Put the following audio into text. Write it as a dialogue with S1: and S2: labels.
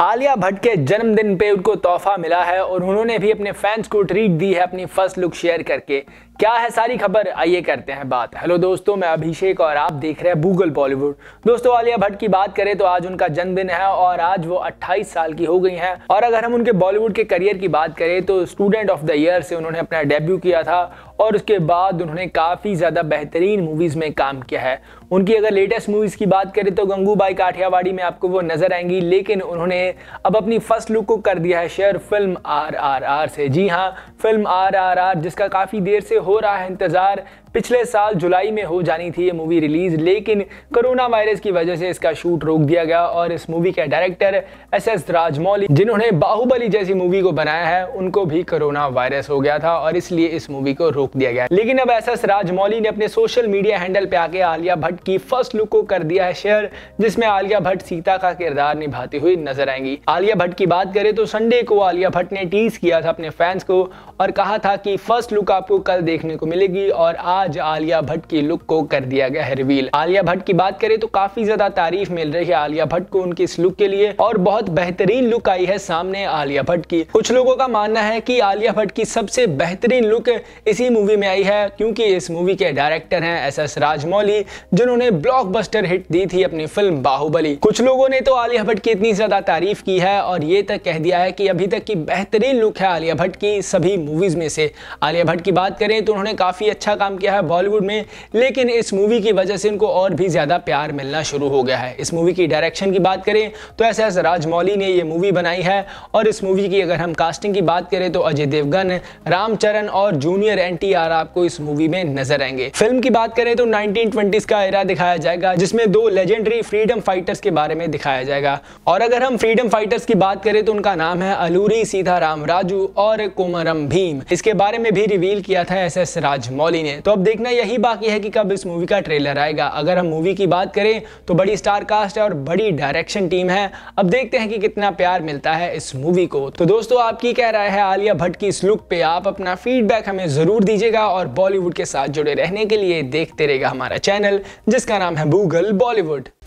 S1: आलिया भट्ट के जन्मदिन पे उनको तोहफा मिला है और उन्होंने भी अपने फैंस को ट्रीट दी है अपनी फर्स्ट लुक शेयर करके क्या है सारी खबर आइए करते हैं बात हेलो दोस्तों मैं अभिषेक और आप देख रहे हैं गूगल बॉलीवुड दोस्तों आलिया भट्ट की बात करें तो आज उनका जन्मदिन है और आज वो 28 साल की हो गई हैं और अगर हम उनके बॉलीवुड के करियर की बात करें तो स्टूडेंट ऑफ द ईयर से उन्होंने अपना डेब्यू किया था और उसके बाद उन्होंने काफ़ी ज़्यादा बेहतरीन मूवीज़ में काम किया है उनकी अगर लेटेस्ट मूवीज़ की बात करें तो गंगूबाई काठियावाड़ी में आपको वो नज़र आएंगी लेकिन उन्होंने अब अपनी फर्स्ट लुक को कर दिया है share film R R R से जी हाँ फिल्म आर आर आर जिसका काफ़ी देर से हो रहा है इंतज़ार पिछले साल जुलाई में हो जानी थी ये मूवी रिलीज़ लेकिन कोरोना वायरस की वजह से इसका शूट रोक दिया गया और इस मूवी के डायरेक्टर एस एस राजमौली जिन्होंने बाहुबली जैसी मूवी को बनाया है उनको भी कोरोना वायरस हो गया था और इसलिए इस मूवी को रोक दिया गया लेकिन अब एस एस राजमौली ने अपने सोशल मीडिया हैंडल पे आके आलिया भट्ट की फर्स्ट लुक को कर दिया है शेयर जिसमें आलिया भट्ट सीता का किरदार निभाती हुई नजर आएंगी आलिया भट्ट की बात करें तो संडे को आलिया भट्ट ने टीज किया था अपने फैंस को और कहा था कि फर्स्ट लुक आपको कल देखने को मिलेगी और आज आलिया भट्ट की लुक को कर दिया गया है रिवील आलिया भट्ट की बात करें तो काफी ज्यादा तारीफ मिल रही है आलिया भट्ट को उनकी इस लुक के लिए और बहुत बेहतरीन लुक आई है सामने आलिया भट्ट की कुछ लोगों का मानना है की आलिया भट्ट की सबसे बेहतरीन लुक इसी मूवी में आई है क्योंकि इस मूवी के डायरेक्टर हैं एस एस राजमौली जिन्होंने ब्लॉकबस्टर हिट दी थी अपनी फिल्म बाहुबली कुछ लोगों ने तो आलिया भट्ट की इतनी ज्यादा तारीफ की है और ये तक कह दिया है कि अभी तक की बेहतरीन लुक है आलिया भट्ट की सभी मूवीज़ में से आलिया भट्ट की बात करें तो उन्होंने काफ़ी अच्छा काम किया है बॉलीवुड में लेकिन इस मूवी की वजह से इनको और भी ज़्यादा प्यार मिलना शुरू हो गया है इस मूवी की डायरेक्शन की बात करें तो ऐसे ऐसे राजमौली ने यह मूवी बनाई है और इस मूवी की अगर हम कास्टिंग की बात करें तो अजय देवगन रामचरण और जूनियर एन आपको इस मूवी में नजर आएंगे फिल्म की बात करें तो नाइनटीन का एरा दिखाया जाएगा जिसमें दो लेजेंडरी फ्रीडम फाइटर्स के बारे में दिखाया जाएगा और अगर हम फ्रीडम फाइटर्स की बात करें तो उनका नाम है अलूरी सीधा राम राजू और कोमरम भी रहीम इसके बारे में भी रिवील किया था एस एस राजमौली ने तो अब देखना यही बाकी है कि कब इस मूवी का ट्रेलर आएगा अगर हम मूवी की बात करें तो बड़ी स्टार कास्ट है और बड़ी डायरेक्शन टीम है अब देखते हैं कि कितना प्यार मिलता है इस मूवी को तो दोस्तों आपकी क्या राय है आलिया भट्ट की इस लुक पे आप अपना फीडबैक हमें जरूर दीजिएगा और बॉलीवुड के साथ जुड़े रहने के लिए देखते रहेगा हमारा चैनल जिसका नाम है गूगल बॉलीवुड